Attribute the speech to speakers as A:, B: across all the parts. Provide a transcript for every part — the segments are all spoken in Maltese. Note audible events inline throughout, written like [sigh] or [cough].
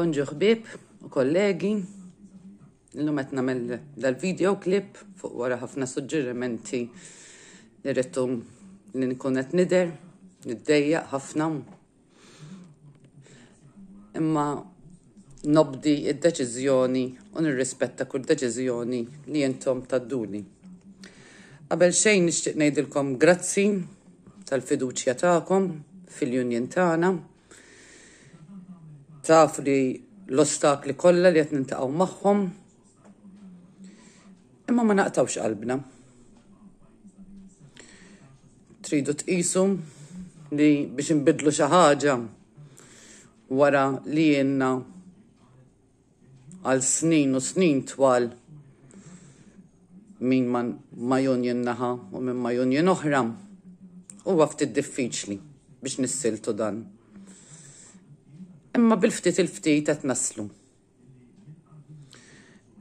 A: Bonġu ħbib u kollegi, l-lum għet namel dal-video klip fuq wara ħafna suġġerimenti li rritu li nkun qed nider, niddejja ħafna. Imma nobdi id-deċizjoni u nirrispetta kull deċizjoni li jentom tadduni. Qabel xejn nixtieq ngħidilkom grazzi tal-fiduċja tagħkom fil-Union tagħna taf li l-ostakli kollha li qed nintaqgħu magħhom imma ma naqtawx qalbna. Tridu tqisu li biex nbidlu xi ħaġa wara li jenna għal snin u snin twal min man ma junjen naħa u min ma junjen oħra u għafti diffiċli biex nissiltu dan imma bil-ftit il-ftit qed naslu.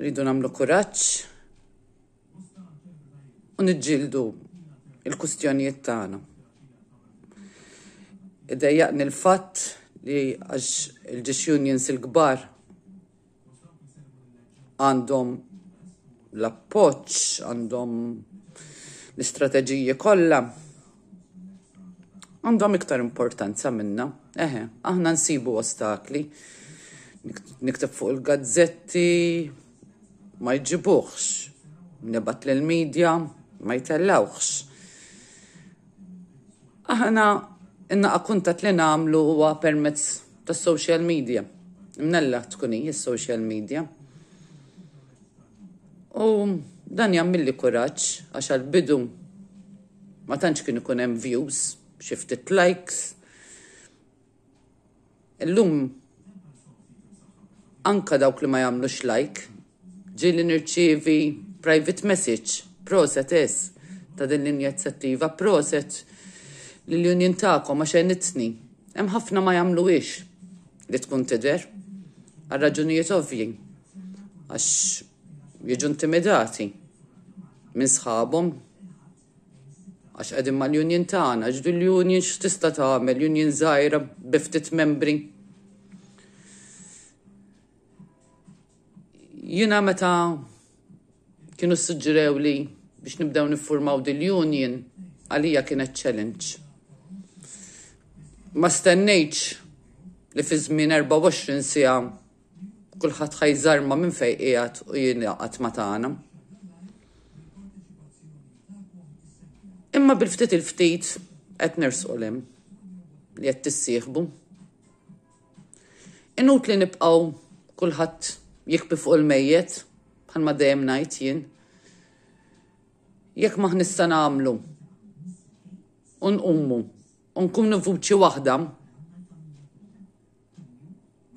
A: Rridu nagħmlu kuraġġ u niġġieldu il-kustjonijiet tagħna. Idejjaqni l-fatt li għax il-ġiex unions il-kbar għandhom l-appoċ, għandhom l-istrateġiji kollha għandhom iktar importanza minna. Eħe, aħna nsibu ostakli. niktab fuq il-gazzetti, ma jġibuħx. Nibat l-medja, ma jtellawx. Aħna inna akuntat li namlu huwa permezz ta' social media. Mnella tkuni social media. U dan jammilli kuraċ, għax għal-bidu ma tantx kien ikun hemm views xiftit likes. Illum anka dawk li ma jagħmlux like ġieli nirċievi private message proset is ta' din l injazzattiva proset l-union ta'kom xe nitni. Hemm ħafna ma ix li tkun tidher għal raġunijiet ovvji għax jiġu intimidati minn sħabhom għax għedin ma l-union tagħna, ġdu l-union x'tista' tagħmel, union żgħira biftit membri. Jina meta kienu s-sġrew li biex nibdew niffurmaw l union għalija kienet challenge. Ma stennejċ li fi żmien 24 sija ħajżar ma minn fejn qiegħed u jien qatt ma tagħna. Imma bil-ftit il-ftit qed nersolem li qed tissieħbu. Inut li nibqgħu kulħadd jikbi fuq il-mejjet bħalma dejjem ngħid jien. Jekk ma ħnista nagħmlu unqummu unkun nivuċi waħda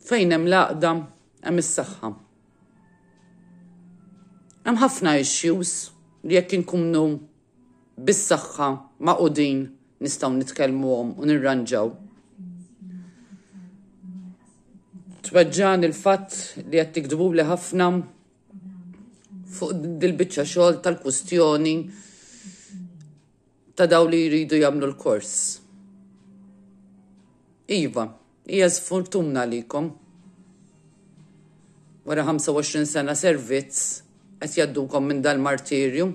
A: fejn hemm laqda hemm is-saħħa. Hemm ħafna issues li jekk inkunu bis-saħħa ma' qudin nistgħu nitkellmuhom u nirranġaw. Tweġġan il-fatt li qed tikdbu li ħafna fuq dil-biċċa xogħol tal kustjoni ta' daw li jridu jagħmlu l-kors. Iva, hija sfortuna likom. Wara 25 sena servizz qed jaddukom minn dal-martirju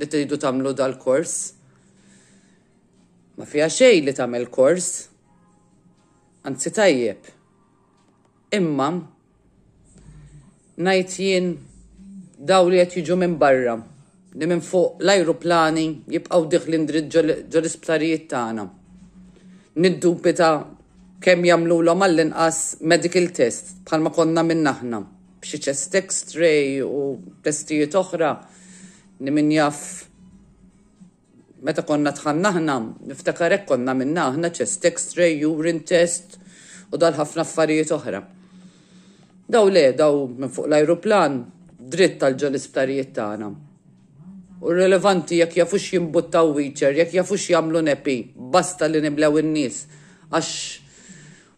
A: li tridu tagħmlu dal-kors. Ma fija xej li tagħmel kors, anzi tajjeb. Imma ngħid jien daw li qed jiġu minn barra li minn fuq l-ajruplani jibqgħu diħlin dritt ġol-isptarijiet tagħna. Niddubita kemm jamlu l għall-inqas medical test bħalma konna minn aħna b'xi chest x-ray u testijiet oħra nimin min jaff meta konna tħannaħna, niftakarek konna minna aħna ċest, x-ray, urine test u dal ħafna affarijiet oħra. Daw le, daw minn fuq l-ajruplan, dritt tal-ġo l-isptarijiet tagħna. U relevanti jekk jafux jimbuttaw wieċer, jekk jafux jamlu nepi, basta li niblew in-nies, għax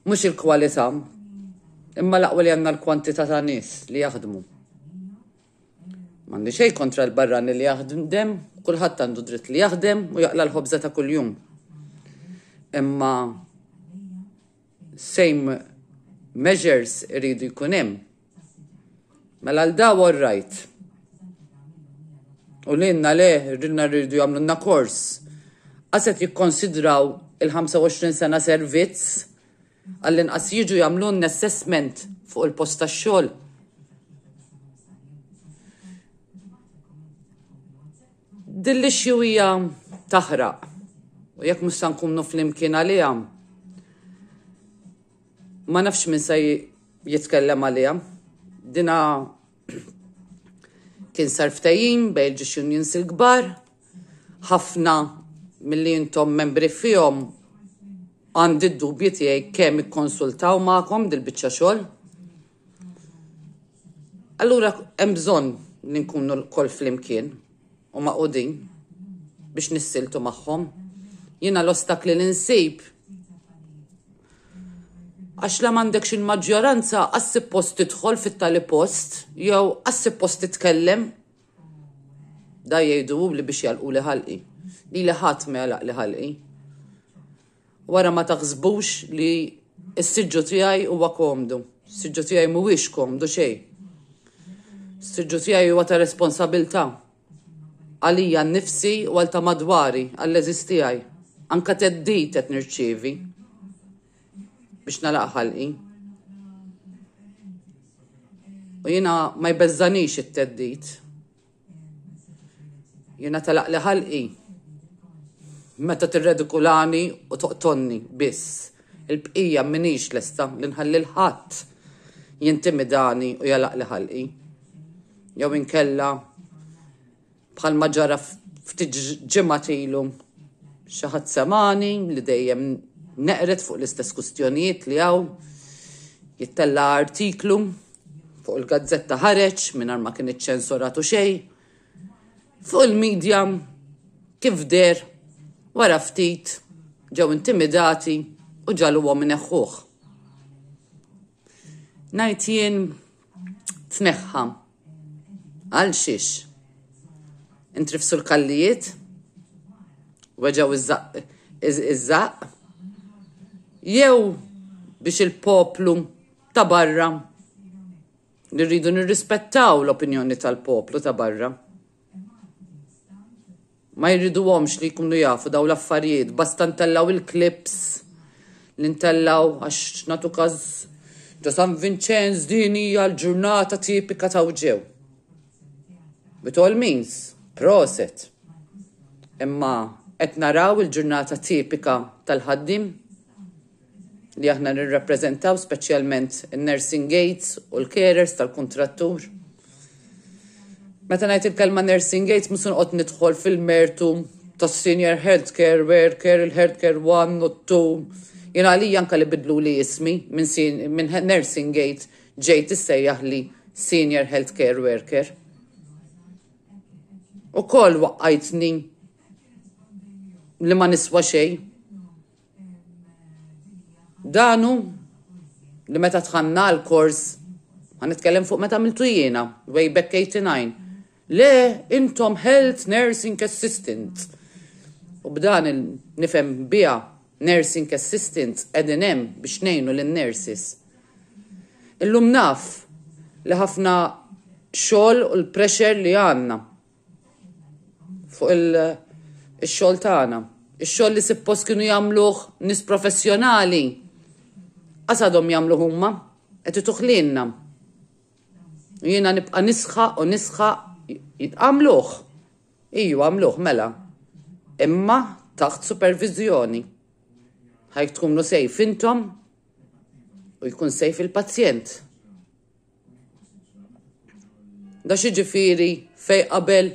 A: mhux il-kwalità, imma laqwa li għandna l-kwantità ta' nies li jaħdmu. Mandi xej kontra l-barran li jaħdem, kullħat għandu dritt li jaħdem u jaqla l-ħobza ta' kull-jum. Imma same measures rridu jkunem. Mela l-daw right. U l-inna le, rridna rridu na kors. Għaset jikkonsidraw il-25 sena servizz għallin qas jiġu n assessment fuq il-posta xol. xogħol dilli xjuija taħraq. U jekk mustan kumnu fl-imkien għalija, ma nafx minn se jitkellem għalija. Dina [clears throat] kien sarftajin bej il-ġiġ unions il-gbar, ħafna mill-li jintom membri fihom għandi d-dubji tiegħi kemm ikkonsultaw magħkom dil-biċċa xogħol. Allura hemm bżonn li nkunu l-kol flimkien u maqudin biex nissiltu maħħom. Jina l-ostakli l-insib. Għax la mandek il-maġġoranza għassi post tidħol fit-tali post, jew għassi post titkellem. Da jgħidu li biex jalqu li ħalqi. Li li ħat me jalaq li ħalqi. Wara ma taħzbux li s sġu tijaj huwa komdu. s sġu tijaj muwix komdu xej. s sġu tijaj huwa ta' responsabilta' għalija nnifsi u għal ta' madwari għall-eżistijaj. Anka teddit qed nirċievi biex nalaq ħalqi. U jina ma jbeżanix it-teddit. Jina talaq li ħalqi meta tirredikulani u toqtonni biss. Il-bqija minix lesta li nħalli l-ħadd jintimidani u jalaq li ħalqi. Jew inkella bħal maġara ftit ġimgħat ilu xi ħadd semani li dejjem neqret fuq l-istess kustjonijiet li għaw jittella artiklu fuq il-gazzetta ħareċ minn ma kien iċċensuratu xej fuq il-medja kif der wara ftit ġew intimidati u ġalu minn eħħuħ. Najt jien neħħam għal xiex intrifsu l-kallijiet, weġaw iż-żaq, jew biex il-poplu ta' barra nirridu nirrispettaw l-opinjoni tal-poplu ta' barra. Ma jridu għomx li jkunu jafu daw l-affarijiet, basta ntellaw il-klips, li ntellaw għax natu kaz ġo San Vincenz din hija l-ġurnata tipika ta' uġew. all means. Proset! Imma qed naraw il-ġurnata tipika tal-ħaddim li aħna nirrappreżentaw speċjalment in-nursing gates u l-carers tal-kontrattur. Meta ngħid il-kelma nursing gates musun qod nidħol fil-mertu tas senior healthcare worker, il-healthcare one u two. Jena għalli janka li bidlu li ismi minn min nursing gate ġejt issejjaħ li senior healthcare worker. U kol waqqajtni li ma niswa xej. Danu li meta tħanna l-kors, għan nitkellem fuq meta miltu jena, way back 89. Le, intom health nursing assistant. U b'dan nifem bija nursing assistant edinem biex nejnu l-nurses. Illum naf li ħafna xol u l-pressure li għanna fuq il-xol tagħna. il xogħol li sippos kienu jagħmluh nis professjonali. Asadom jagħmlu huma qed ituħlilna. Jiena nibqa' nisħa u nisħa għamluh. Iju għamluh mela. Imma taħt supervizjoni. Ħajk tkunu sejf intom u jkun sejf il-pazjent. Da xi fej qabel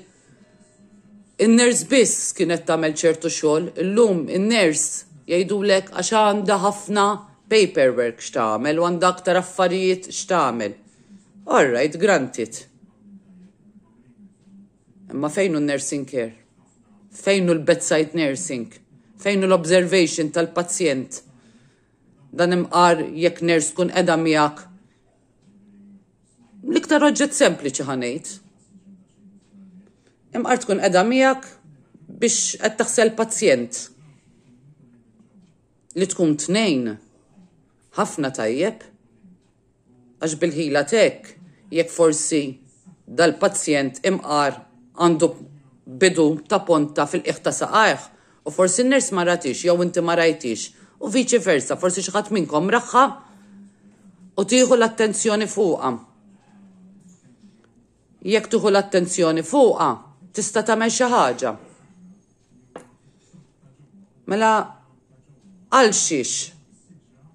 A: in-ners biss kienet tagħmel ċertu xogħol, illum in-ners jgħidulek għax għandha ħafna paperwork x'tagħmel u għandha aktar affarijiet x'tagħmel. All right, granted. Imma fejnu n-nursing care? Fejnu l-bedside nursing? Fejnu l-observation tal-pazjent? Dan imqar jekk ners kun edha miegħek. L-iktar oġġet sempliċi ħanejt imqar tkun edha miegħek biex qed taħsel pazjent li tkun tnejn ħafna tajjeb għax bil-ħila tek jekk forsi dal-pazjent imqar għandu bidu ta' ponta fil-iħta saqajħ u forsi n-nirs maratix jew inti marajtix u viċi versa forsi xaħat minnkom raħħa u tiħu l-attenzjoni fuqa. Jekk tiħu l-attenzjoni fuqa, tista' tagħmel xi ħaġa. Mela għal xiex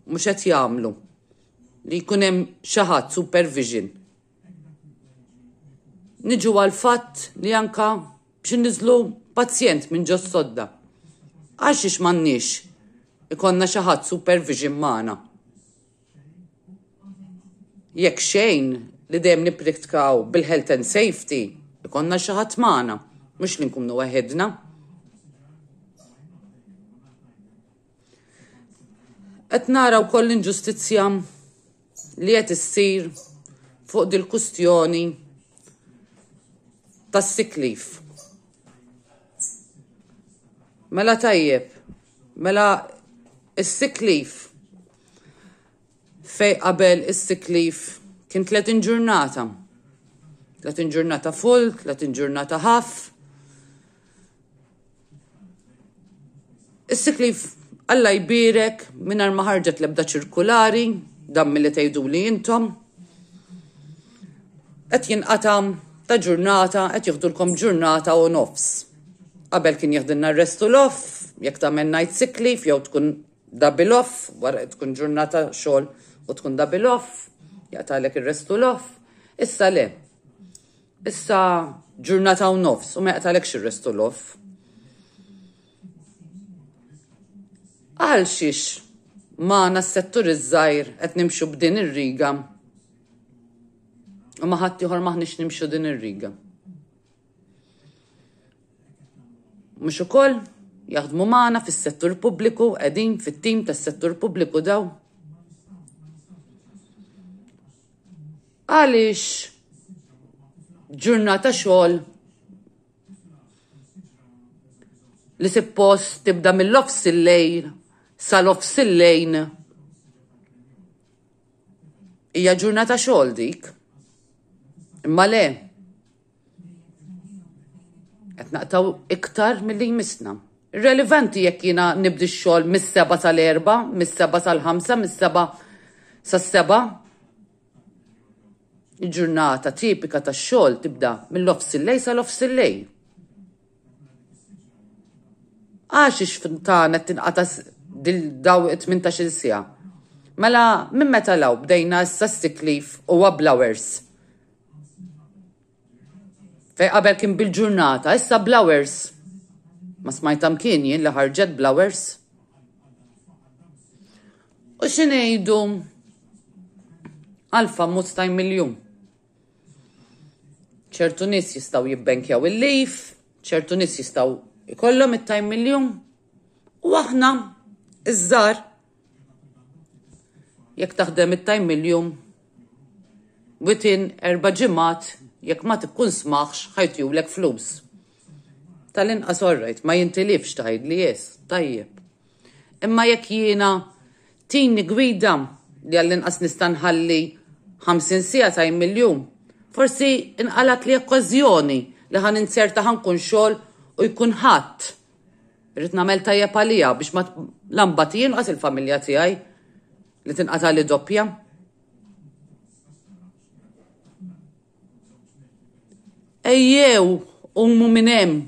A: mhux qed jagħmlu li jkun hemm xi ħadd supervision. Niġu għal fatt li anka biex niżlu pazjent minn ġo sodda. Għal xiex m'għandniex ikonna xi ħadd supervision magħna. Jekk xejn li dejjem nipriktkaw bil-health and safety Konna xi ħadd magħna, mhux li nkunu waħedna. Qed nara wkoll l-inġustizzja li qed issir fuq dil-kustjoni tas-siklif. Mela tajjeb, mela is-siklif fej qabel is-siklif kien tletin ġurnata. 30 ġurnata full, latin ġurnata ħaf. Is-siklif Alla jbirek ħarġet maħarġet lebda ċirkulari, dam mill tejdu li jintom. Et jinqatam ta' ġurnata, et jieħdulkom ġurnata u nofs. Qabel kien jieħdinna restu l-off, jek ta' men najt siklif, jew tkun dabil off, wara tkun ġurnata xol u tkun dabil off, jgħatalek il-restu l-off, Issa le, issa ġurnata u nofs u ma jaqtalek xirrestu l-off. Għal xiex, maħna s iż-żajr qed nimxu b'din ir-riga. U ma ħadd ieħor maħniex nimxu din ir-riga. Mhux ukoll jaħdmu maħna fis-settur pubbliku qegħdin fit-tim tas-settur pubbliku daw. Għaliex ġurnata xogħol li suppost tibda mill-ofs il-lejl sal-ofs il-lejn hija ġurnata xogħol dik. Imma le, qed naqtaw iktar milli jmissna. Relevanti jekk jiena nibdi x-xogħol mis-seba tal-erba, mis-seba tal-ħamsa, mis-seba sas-seba, il-ġurnata tipika ta' xol tibda mill lofs il-lej sa' lofs il-lej. Għax ix-fintana t-inqatas dil-daw 18 sija. Mela, minn meta law bdejna issa stiklif u blowers. Fej qabel kien bil-ġurnata, issa blowers. Ma smajtam kien jien li ħarġet blowers. U xinejdu? Alfa mut tajn miljum ċertu nis jistaw jibbenkjaw il-lif, ċertu nis jistaw ikollhom it-tajm mill-jum. U aħna, iż-żar, jekk taħdem it-tajm mill-jum, erba ġimmat, jekk ma tkun smaħx, ħajtju l flus. Tal-inqas orrajt, ma jintilifx taħid li jes, tajjeb. Imma jekk jiena tini gwida li għall-inqas nistanħalli 50 sija tajm mill-jum, forsi inqalat li okkożjoni li ħan inserta ħan kun xogħol u jkun ħadd. Irrid nagħmel tajjeb palija biex ma lambatijin għas il-familja tiegħi li tinqata li doppja. Ejjew ummu minn hemm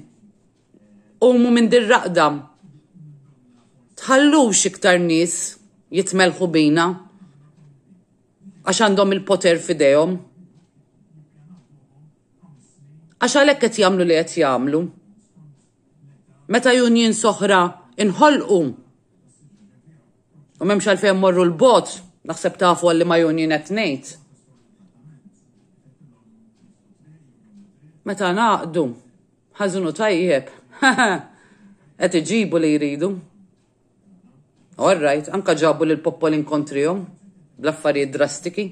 A: ummu minn dir-raqda. Tħallux iktar nies jitmelħu bina għax għandhom il-poter fidejhom. Għax għalhekk qed jagħmlu li qed jagħmlu. Meta junjien soħra inħolqu u memx għalfejn morru l-bot, naħseb tafu għalli ma junjien qed ngħid. Meta naqdu, ħażinu tajjeb, għet [laughs] iġibu li jridu. All right, anka ġabu l poppol inkontrihom bl-affarijiet drastiki.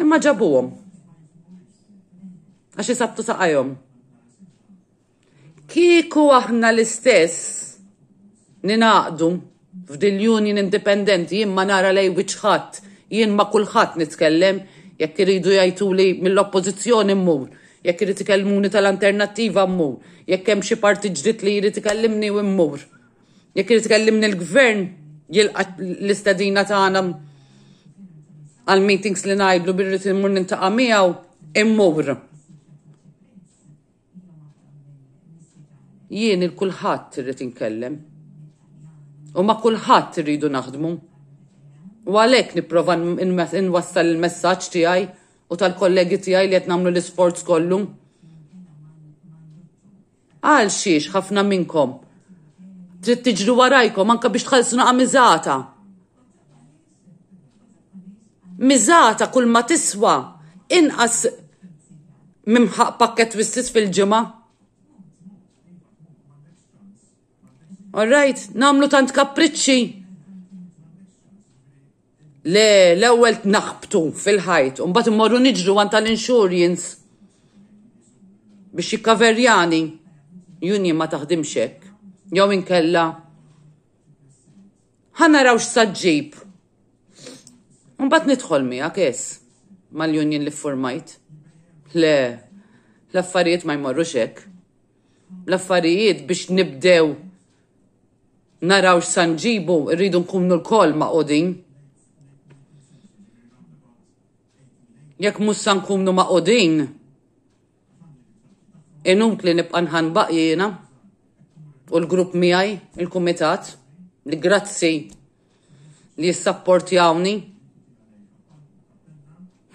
A: Imma ġabuhom għax jisabtu saqajom. Kiku aħna l-istess ninaqdu f'din union independenti jien ma nara lej wiċħat, jien ma kulħadd nitkellem, jekk iridu jajtu li mill-oppożizzjoni mmur, jekk irid ikellmuni tal-alternattiva mmur, jekk hemm xi parti ġdid li jrid ikellimni u mmur. Jekk irid ikellimni l-gvern jilqat l-istadina tagħna għal meetings li ngħidlu birrid immur nintaqa' miegħu immur. jien il-kulħadd rrit inkellem. U ma kulħadd rridu naħdmu. U għalhekk nipprova wassal il-messaġġ tiegħi u tal-kollegi tiegħi li qed nagħmlu l-isforz kollu. Għal xiex ħafna minnkom. Trid tiġru warajkom anka biex tħallsuna għamizata. miżata. kull ma tiswa inqas mimħaq pakket wistis fil-ġimgħa. Alright, namlu tant kapriċċi. Le, l-ewwel naħbtu fil-ħajt, u mbagħad immorru niġru għand tal-insurance biex jikkaverjani juni ma taħdimx hekk. Jew inkella ħanaraw x'saġġib. Mbagħad nidħol miegħek ess mal-union li formajt. Le, l-affarijiet ma jmorrux hekk. L-affarijiet biex nibdew naraw sanġibu, rridu nkunu l-kol ma' qodin. Jekk mhux san nkunu ma' qodin, li nibqa' nħanbaq u l-grupp miegħi, il-kumitat, li grazzi li jawni.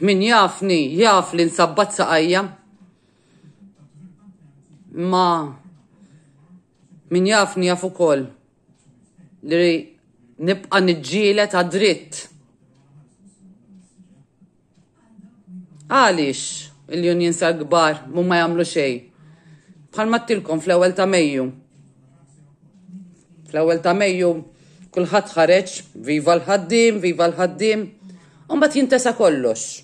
A: Min jafni, jaf li nsabbat saqajja. Ma min jafni jaf ukoll li nibqa nġilet għad dritt. Għalix il-union sa' gbar mumma ma jamlu xej. Bħal mattilkom fl-ewel ta' Mejju. Fl-ewel ta' Mejju kullħat ħareġ, viva l-ħaddim, viva l-ħaddim, un bat jintesa kollox.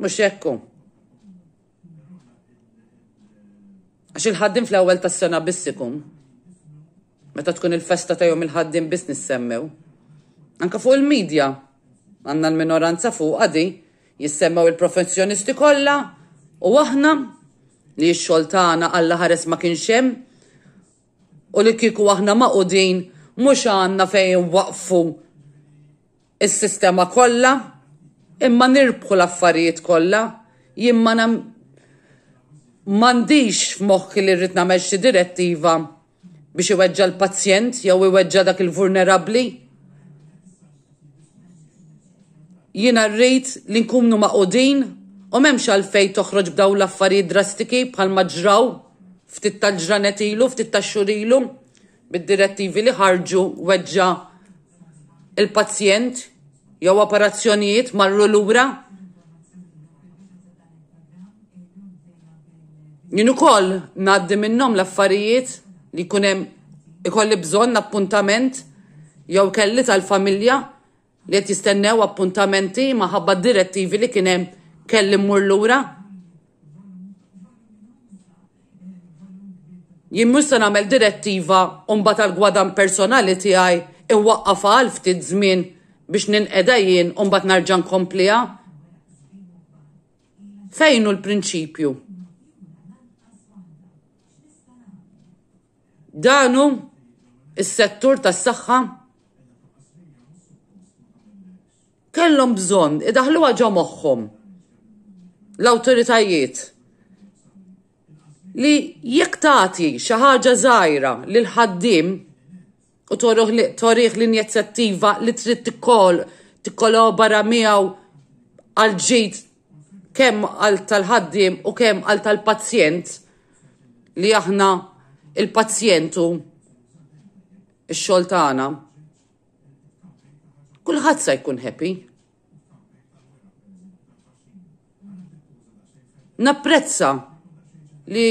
A: Mux jekku. Għax il-ħaddim fl-ewel ta' sena bissikum meta tkun il-festa ta' jom il-ħaddim business semmew. Anka fuq il-medja, għanna l-minoranza fuq għadi, jissemmew il-professjonisti kolla u aħna li x-xoltana għalla ħares ma kienxem u li kiku aħna ma' din mux għanna fejn waqfu il-sistema kolla imma nirbħu l-affarijiet kolla jimma nam mandiċ f'moħħi li rritna meċi direttiva biex iweġġa l-pazjent jew iweġġa dak il-vulnerabli? Jina rrit li nkumnu maqodin u memx għalfej toħroġ b'daw l-affarijiet drastiki bħal maġraw ftit tal-ġranet ilu, ftit tal-xurilu bid-direttivi li ħarġu weġġa il-pazjent jew operazzjonijiet marru lura. Jien ukoll ngħaddi minnhom l-affarijiet li kunem ikolli bżon appuntament jew kelli tal-familja li qed jistennew appuntamenti maħabba direttivi li kien hemm kelli mmur lura. ura mhux se nagħmel direttiva umba tal-gwadan personali tiegħi iwaqqaf għal ftit żmien biex ninqeda jien umba narġa' nkompliha. Fejnu l-prinċipju? danu is-settur tas-saħħa kellhom bżonn daħlu għagġa moħħom l-awtoritajiet li jekk tagħti xi ħaġa żgħira lil u torriħ l-injazzettiva li trid tikkol tikkolobara miegħu għal ġid kemm għal tal ħaddim u kemm għal tal-pazjent li aħna il-pazjentu ix-xogħol tagħna. Kulħadd se jkun happy. Napprezza li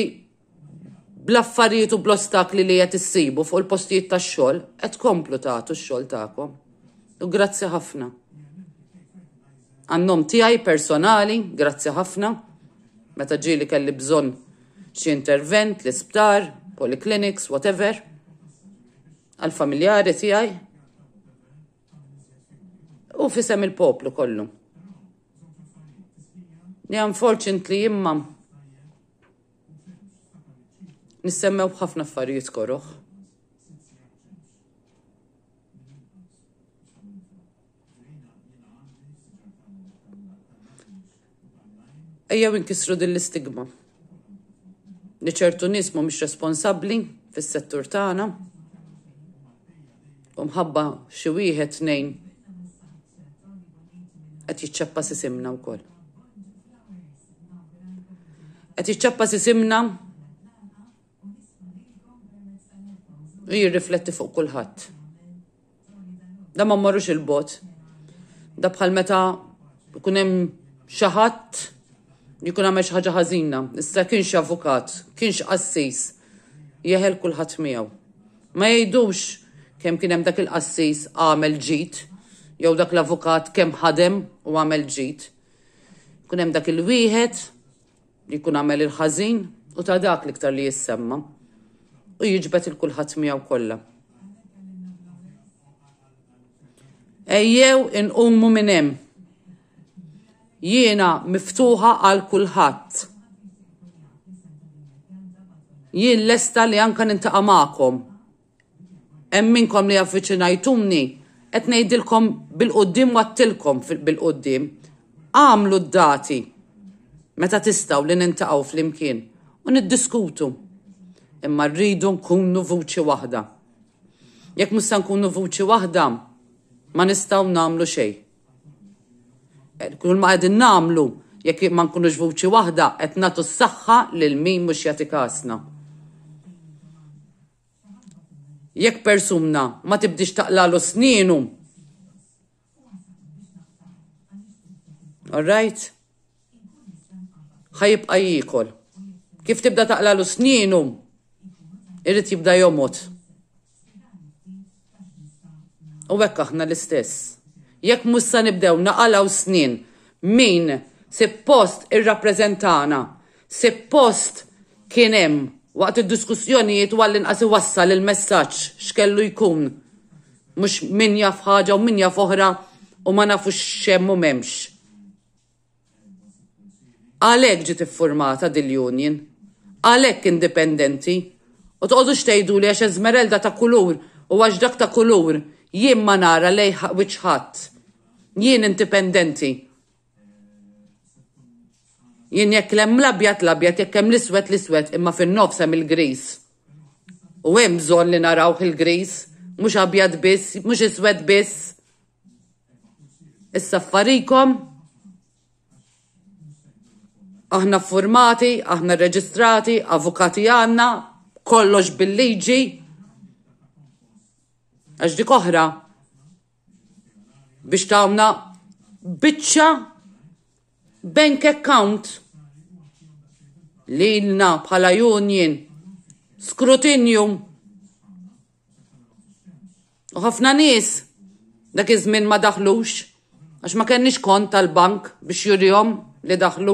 A: bl-affarijiet u bl-ostakli li qed issibu fuq il-postijiet tax-xogħol qed komplu tagħtu x-xogħol tagħkom. U grazzi ħafna. Għannom tiegħi personali, grazzi ħafna meta ġieli kelli bżonn xi intervent, l-isptar, polyclinics, whatever, għal-familjari tijaj, u fisem il-poplu kollu. Li unfortunately imma nissemmew ħafna affarijiet korroħ. Ejja winkisru din l-istigma li ċertu nies mhumiex responsabbli fis-settur tagħna u mħabba xi wieħed tnejn qed jiċċappa sisimna wkoll. Qed jiċċappa sisimna u jirrifletti fuq kulħadd. Da ma marrux il-bot. Da bħal meta kunem hemm xi ħadd jikun għamel xi ħaġa ħażina, issa kienx avukat, kienx qassis, jeħel kulħadd miegħu. Ma jgħidux kemm kien hemm dak il-qassis għamel ġid, jew dak l-avukat kemm ħadem u għamel ġid. Kunem hemm dak il-wieħed li għamel il-ħażin u ta' dak liktar li jissemma. U jiġbet il-kulħadd miegħu kollha. Ejjew inqumu minn hemm jiena miftuħa għal kulħadd. Jien lesta li anka nintaqa' magħkom. Hemm minkom li affiċinajtumni qed ngħidilkom bil-qudiem wattilkom bil-qudiem. Għamlu d-dati meta tistgħu li nintaqgħu flimkien u niddiskutu. Imma rridu nkunu vuċi waħda. Jekk musta nkunu vuċi waħda, ma nistgħu nagħmlu xejn kull ma għedin namlu, jekk ma nkunux vuċi wahda, qed natu s-saxħa lil min mhux jagħti kasna. Jekk persumna ma tibdix taqlalu sninu. right? Ħajibqa jiekol. Kif tibda taqlalu sninu, irrid jibda jomot. U hekk aħna l-istess jekk mussa nibdew naqalaw snin min suppost ir-rappreżentana, se kien hemm waqt id-diskussjonijiet għallin għasi wassal il-messaġġ x'kellu jkun mhux min jafħħġa ħaġa u min jafħħra oħra u ma nafux xemm u m'hemmx. Għalhekk ġiet iffurmata dil-union, għalhekk indipendenti, u toqgħodu xtejdu li għax eżmerelda ta' kulur u għax dak ta' kulur jien ma nara lej wiċħat, jien indipendenti. Jien jekk lem l labjat, jekk hemm l-iswet l-iswet, imma fin-nofs hemm il-gris. U hemm bżonn li narawh il-gris, mhux abjad biss, mhux iswed biss. Issa affarikom aħna formati, aħna reġistrati, avukati għanna, kollox bil-liġi, għax dik oħra biex tawna biċċa bank account li lna bħala union skrutinjum u ħafna nies dak iż-żmien ma daħlux għax ma kenniex kont tal-bank biex jurihom li daħlu.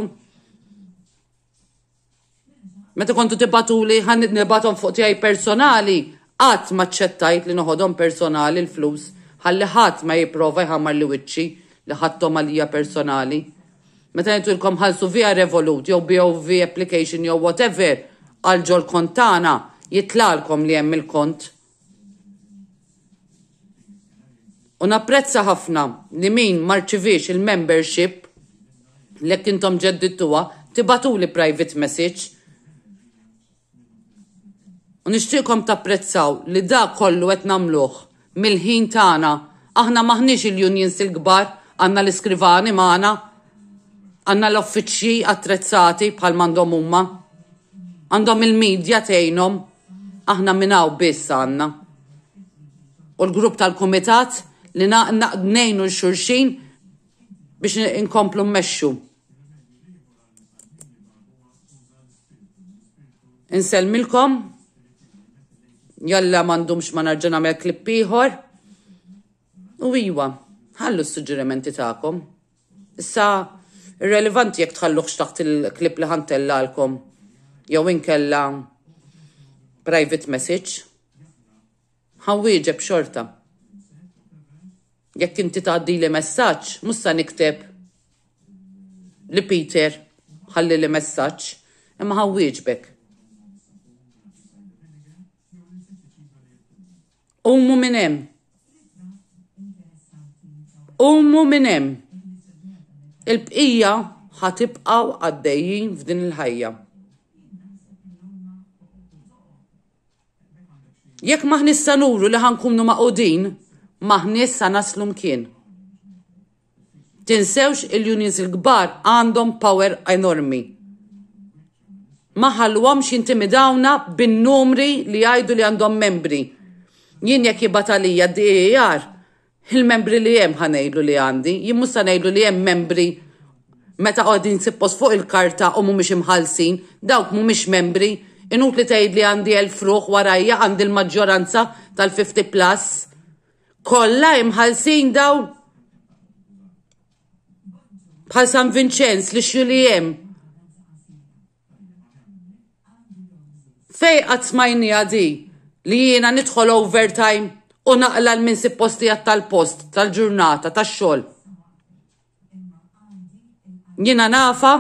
A: Meta kontu tibatuli ħan nibatom fuq tiegħi personali Qatt maċċettajt li noħodhom personali l-flus ħalli ħadd ma jipprova jħammar li wiċċi li ħadthom għalija personali. Meta jtulkom ħalsu via Revolut, jew BOV application, jew whatever, għalġol kontana, jitlalkom li hemm il-kont. U napprezza ħafna li min marċivix il-membership, lekk intom ġeddittuha, tibatu li private message, U nixtiekom tapprezzaw li da kollu qed nagħmluh mill-ħin tagħna aħna maħniex il-unions il-kbar għandna l-iskrivani magħna għandna l-offiċċji attrezzati bħal m'għandhom huma. Għandhom il-medja tgħinhom aħna minnaw biss għandna. U l-grupp tal-kumitat li naqdnejnu xurxin biex inkomplu mmexxu. Inselmilkom jalla mandumx ma narġan għamil klipp ieħor. U iwa, ħallu s-suġġerimenti tagħkom. Issa irrelevanti jekk tħalluħx taħt il klipp li għalkom jew inkella private message. Ħawwieġeb xorta. Jekk inti tgħaddi li messaġġ, mussa nikteb li Peter ħalli li messaġġ imma ħawwieġbek Umu minem. Umu minem. Il-bqija ħatibqaw għaddejjin f'din il-ħajja. Jekk maħnis sanuru li ħankunu maqodin, maħnis sanaslum kien. Tinsewx il-unions il-gbar għandhom power enormi. Maħallwom xintimidawna bin-numri li għajdu li għandhom membri Jien jekk jibatalija d-DER, il-membri li jem ħanejlu li għandi, jien musta nejlu li jem membri meta għodin sippos fuq il-karta u mumiex imħalsin, dawk mumiex membri, inut li tgħid li għandi el-fruħ warajja għandi l-maġġoranza tal-50 plus, Kolla imħalsin daw bħal San Vincenz li jem. Fej għat smajni għadi li jiena nidħol overtime u naqla l-min posti tal-post, tal-ġurnata, tax-xogħol. Jiena nafa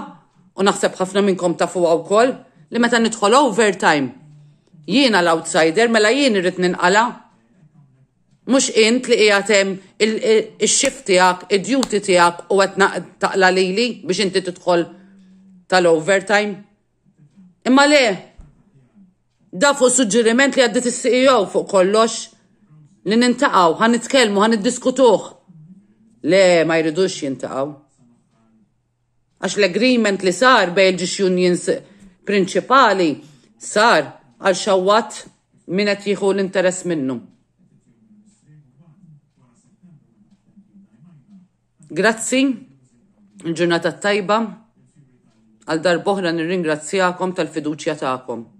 A: u naħseb ħafna minnkom tafu wkoll li meta nidħol overtime. Jiena l-outsider mela jien irrid ninqala. Mhux int li jgħatem hemm ix tijak, tiegħek, id-duty tiegħek u qed taqla lili biex inti tidħol tal-overtime. Imma le, Da fuq suġġeriment li għaddit is-CEO fuq kollox li nintaqaw, ħan nitkellmu, ħan Le, ma jridux jintaqaw. Għax l-agreement li sar bej il unions prinċipali sar għal xawat minnet jieħu l-interess minnu. Grazzi, il-ġurnata tajba, għal darboħra nirringrazzjakom tal-fiduċja ta'kom.